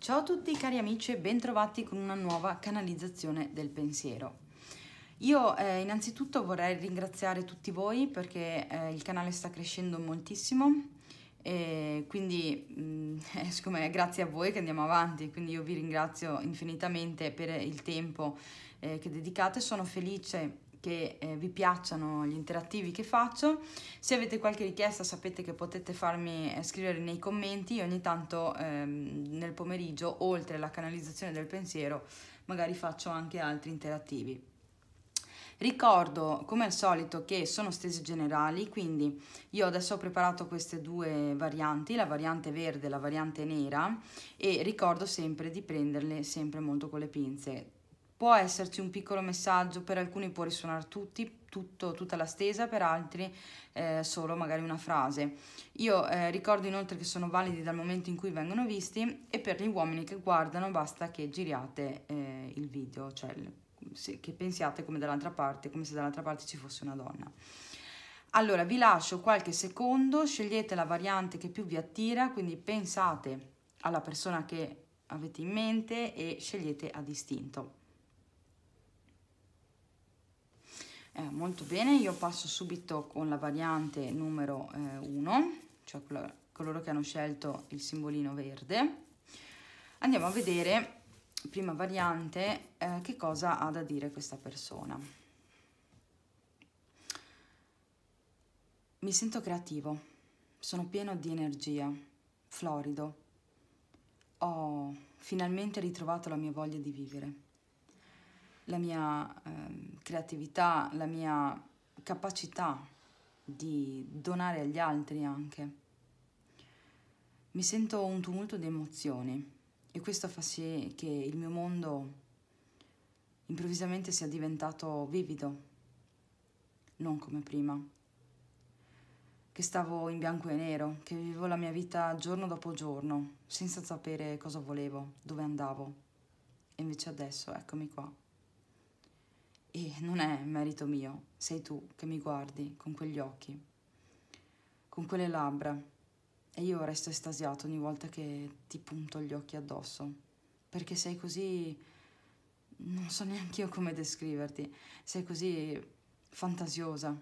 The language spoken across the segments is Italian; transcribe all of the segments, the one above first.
Ciao a tutti cari amici e bentrovati con una nuova canalizzazione del pensiero. Io eh, innanzitutto vorrei ringraziare tutti voi perché eh, il canale sta crescendo moltissimo e quindi mh, mm, eh, siccome è grazie a voi che andiamo avanti, quindi io vi ringrazio infinitamente per il tempo eh, che dedicate, sono felice che eh, vi piacciono gli interattivi che faccio. Se avete qualche richiesta sapete che potete farmi eh, scrivere nei commenti, Io ogni tanto ehm, nel pomeriggio, oltre alla canalizzazione del pensiero, magari faccio anche altri interattivi. Ricordo come al solito che sono stesi generali, quindi io adesso ho preparato queste due varianti, la variante verde e la variante nera e ricordo sempre di prenderle sempre molto con le pinze Può esserci un piccolo messaggio, per alcuni può risuonare tutti, tutto, tutta la stesa, per altri eh, solo magari una frase. Io eh, ricordo inoltre che sono validi dal momento in cui vengono visti e per gli uomini che guardano basta che giriate eh, il video, cioè se, che pensiate come dall'altra parte, come se dall'altra parte ci fosse una donna. Allora vi lascio qualche secondo, scegliete la variante che più vi attira, quindi pensate alla persona che avete in mente e scegliete a distinto. eh, molto bene io passo subito con la variante numero 1 eh, cioè coloro che hanno scelto il simbolino verde andiamo a vedere prima variante eh, che cosa ha da dire questa persona mi sento creativo sono pieno di energia florido ho finalmente ritrovato la mia voglia di vivere la mia eh, creatività, la mia capacità di donare agli altri anche. Mi sento un tumulto di emozioni e questo fa sì che il mio mondo improvvisamente sia diventato vivido, non come prima, che stavo in bianco e nero, che vivevo la mia vita giorno dopo giorno, senza sapere cosa volevo, dove andavo. E invece adesso eccomi qua. E non è merito mio, sei tu che mi guardi con quegli occhi, con quelle labbra, e io resto estasiato ogni volta che ti punto gli occhi addosso, perché sei così... non so neanche io come descriverti, sei così fantasiosa,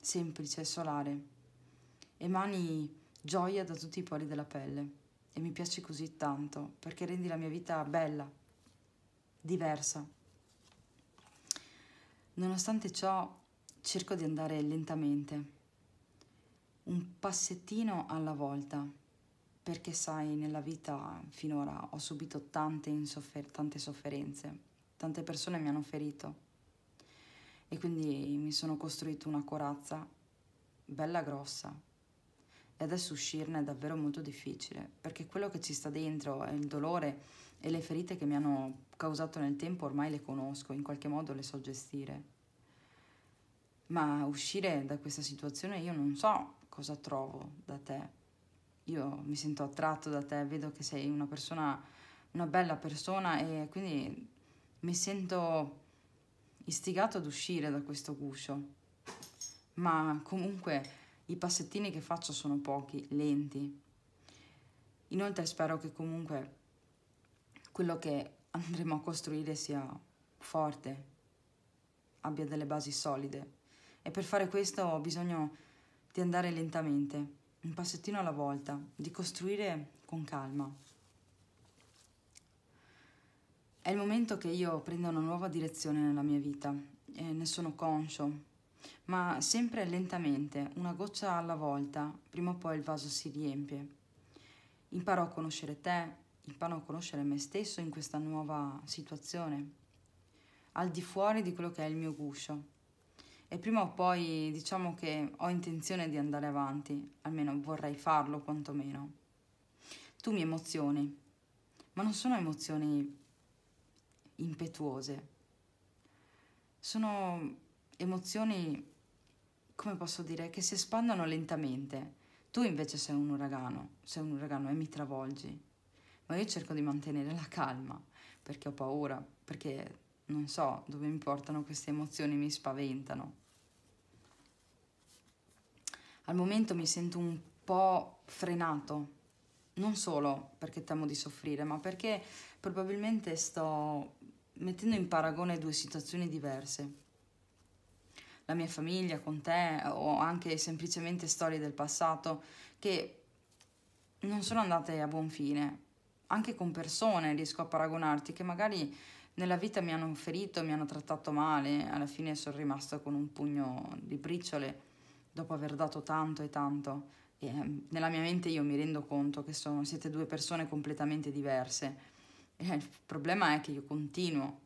semplice e solare. Emani gioia da tutti i pori della pelle e mi piaci così tanto perché rendi la mia vita bella, diversa. Nonostante ciò, cerco di andare lentamente, un passettino alla volta, perché sai, nella vita finora ho subito tante, insoffer- tante sofferenze, tante persone mi hanno ferito e quindi mi sono costruito una corazza bella grossa e adesso uscirne è davvero molto difficile, perché quello che ci sta dentro è il dolore e le ferite che mi hanno causato nel tempo ormai le conosco, in qualche modo le so gestire. Ma uscire da questa situazione io non so cosa trovo da te. Io mi sento attratto da te, vedo che sei una persona, una bella persona e quindi mi sento istigato ad uscire da questo guscio. Ma comunque i passettini che faccio sono pochi, lenti. Inoltre spero che comunque quello che andremo a costruire sia forte, abbia delle basi solide. E per fare questo ho bisogno di andare lentamente, un passettino alla volta, di costruire con calma. È il momento che io prenda una nuova direzione nella mia vita e ne sono conscio, ma sempre lentamente, una goccia alla volta, prima o poi il vaso si riempie. Imparo a conoscere te, imparo a conoscere me stesso in questa nuova situazione, al di fuori di quello che è il mio guscio. E prima o poi diciamo che ho intenzione di andare avanti, almeno vorrei farlo quantomeno. Tu mi emozioni, ma non sono emozioni impetuose, sono emozioni, come posso dire, che si espandono lentamente. Tu invece sei un uragano, sei un uragano e mi travolgi ma io cerco di mantenere la calma perché ho paura, perché non so dove mi portano queste emozioni, mi spaventano. Al momento mi sento un po' frenato, non solo perché temo di soffrire, ma perché probabilmente sto mettendo in paragone due situazioni diverse. La mia famiglia con te o anche semplicemente storie del passato che non sono andate a buon fine anche con persone riesco a paragonarti che magari nella vita mi hanno ferito, mi hanno trattato male, alla fine sono rimasta con un pugno di briciole dopo aver dato tanto e tanto. E ehm, nella mia mente io mi rendo conto che sono, siete due persone completamente diverse. E eh, il problema è che io continuo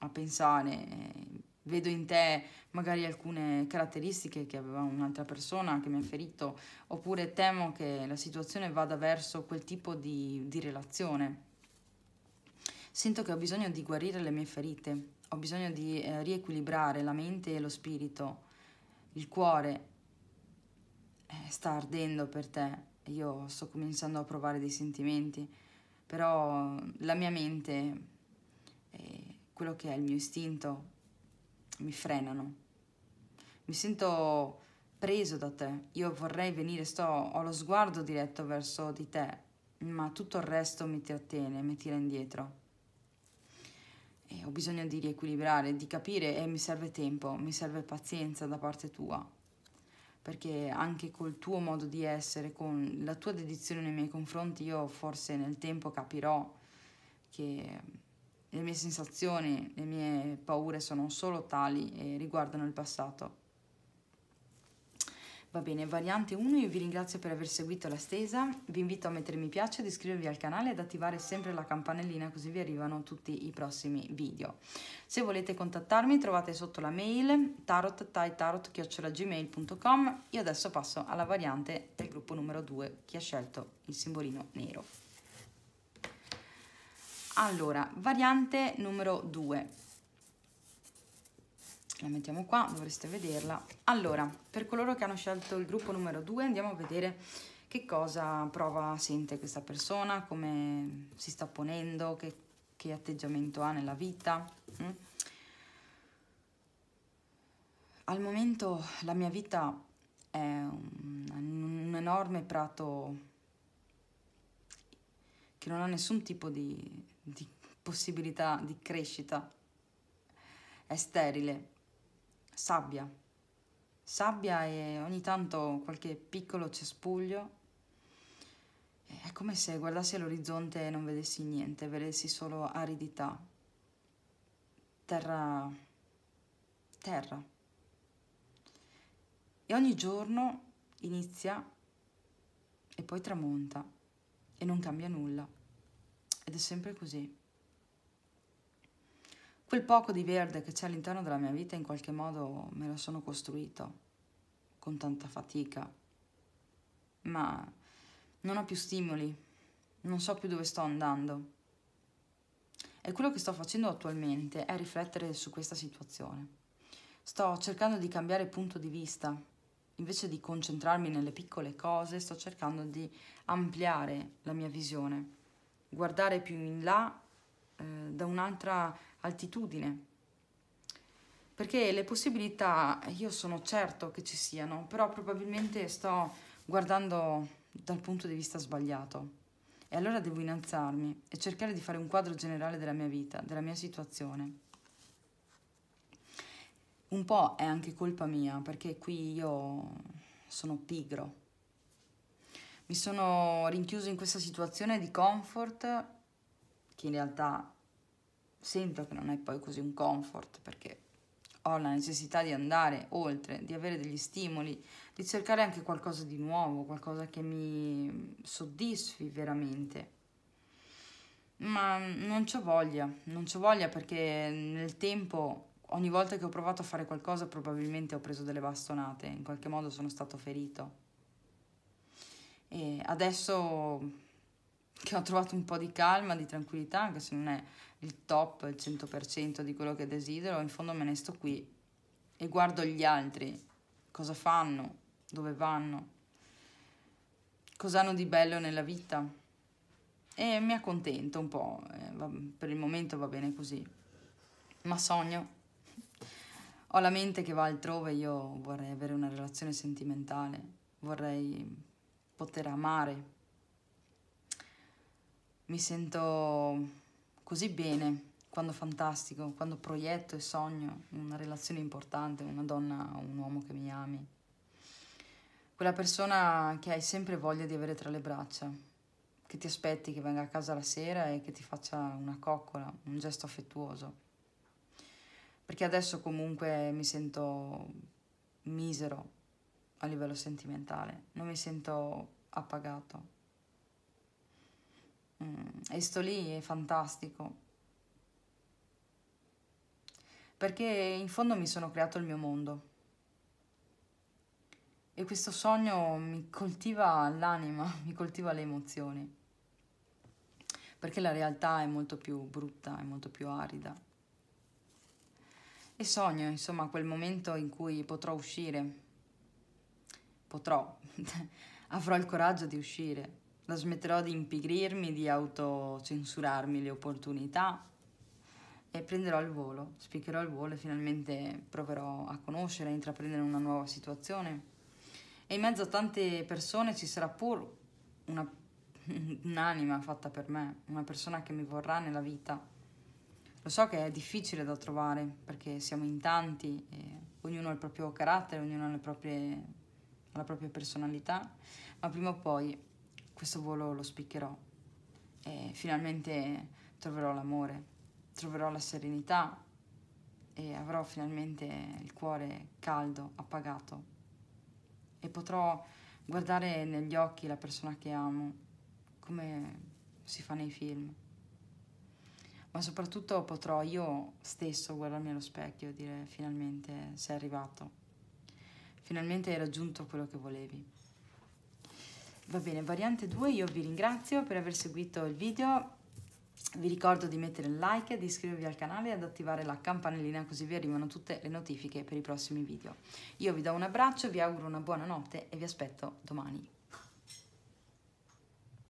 a pensare vedo in te magari alcune caratteristiche che aveva un'altra persona che mi ha ferito, oppure temo che la situazione vada verso quel tipo di, di relazione. Sento che ho bisogno di guarire le mie ferite, ho bisogno di eh, riequilibrare la mente e lo spirito, il cuore eh, sta ardendo per te, io sto cominciando a provare dei sentimenti, però la mia mente, eh, quello che è il mio istinto, mi frenano. Mi sento preso da te. Io vorrei venire, sto, ho lo sguardo diretto verso di te, ma tutto il resto mi trattiene, mi tira indietro. E ho bisogno di riequilibrare, di capire e mi serve tempo, mi serve pazienza da parte tua. Perché anche col tuo modo di essere, con la tua dedizione nei miei confronti, io forse nel tempo capirò che le mie sensazioni, le mie paure sono solo tali e riguardano il passato. Va bene, variante 1, io vi ringrazio per aver seguito la stesa, vi invito a mettere mi piace, ad iscrivervi al canale ed attivare sempre la campanellina così vi arrivano tutti i prossimi video. Se volete contattarmi trovate sotto la mail tarottaitarot.gmail.com Io adesso passo alla variante del gruppo numero 2, chi ha scelto il simbolino nero. Allora, variante numero 2. La mettiamo qua, dovreste vederla. Allora, per coloro che hanno scelto il gruppo numero 2 andiamo a vedere che cosa prova, sente questa persona, come si sta ponendo, che, che atteggiamento ha nella vita. Mm? Al momento la mia vita è un, un enorme prato che non ha nessun tipo di di possibilità di crescita è sterile, sabbia, sabbia e ogni tanto qualche piccolo cespuglio. È come se guardassi all'orizzonte e non vedessi niente, vedessi solo aridità, terra, terra. E ogni giorno inizia e poi tramonta e non cambia nulla. Ed è sempre così. Quel poco di verde che c'è all'interno della mia vita in qualche modo me lo sono costruito con tanta fatica, ma non ho più stimoli, non so più dove sto andando. E quello che sto facendo attualmente è riflettere su questa situazione. Sto cercando di cambiare punto di vista, invece di concentrarmi nelle piccole cose, sto cercando di ampliare la mia visione guardare più in là eh, da un'altra altitudine. Perché le possibilità io sono certo che ci siano, però probabilmente sto guardando dal punto di vista sbagliato. E allora devo innalzarmi e cercare di fare un quadro generale della mia vita, della mia situazione. Un po' è anche colpa mia, perché qui io sono pigro mi sono rinchiuso in questa situazione di comfort che in realtà sento che non è poi così un comfort perché ho la necessità di andare oltre, di avere degli stimoli, di cercare anche qualcosa di nuovo, qualcosa che mi soddisfi veramente. Ma non c'ho voglia, non c'ho voglia perché nel tempo ogni volta che ho provato a fare qualcosa probabilmente ho preso delle bastonate, in qualche modo sono stato ferito. E adesso che ho trovato un po' di calma, di tranquillità, anche se non è il top, il 100% di quello che desidero, in fondo me ne sto qui e guardo gli altri, cosa fanno, dove vanno, cosa hanno di bello nella vita e mi accontento un po', eh, per il momento va bene così, ma sogno. Ho la mente che va altrove, io vorrei avere una relazione sentimentale, vorrei poter amare. Mi sento così bene quando fantastico, quando proietto e sogno una relazione importante, una donna o un uomo che mi ami. Quella persona che hai sempre voglia di avere tra le braccia, che ti aspetti che venga a casa la sera e che ti faccia una coccola, un gesto affettuoso. Perché adesso comunque mi sento misero, a livello sentimentale, non mi sento appagato. Mm, e sto lì è fantastico. Perché in fondo mi sono creato il mio mondo. E questo sogno mi coltiva l'anima, mi coltiva le emozioni. Perché la realtà è molto più brutta, è molto più arida. E sogno, insomma, quel momento in cui potrò uscire potrò, avrò il coraggio di uscire. La smetterò di impigrirmi, di autocensurarmi le opportunità e prenderò il volo, spiccherò il volo e finalmente proverò a conoscere, a intraprendere una nuova situazione. E in mezzo a tante persone ci sarà pur una, un'anima fatta per me, una persona che mi vorrà nella vita. Lo so che è difficile da trovare perché siamo in tanti, ognuno ha il proprio carattere, ognuno ha le proprie alla propria personalità, ma prima o poi questo volo lo spiccherò e finalmente troverò l'amore, troverò la serenità e avrò finalmente il cuore caldo, appagato e potrò guardare negli occhi la persona che amo come si fa nei film. Ma soprattutto potrò io stesso guardarmi allo specchio e dire finalmente sei arrivato. Finalmente hai raggiunto quello che volevi. Va bene, variante 2, io vi ringrazio per aver seguito il video. Vi ricordo di mettere like, di iscrivervi al canale e ad attivare la campanellina così vi arrivano tutte le notifiche per i prossimi video. Io vi do un abbraccio, vi auguro una buona notte e vi aspetto domani.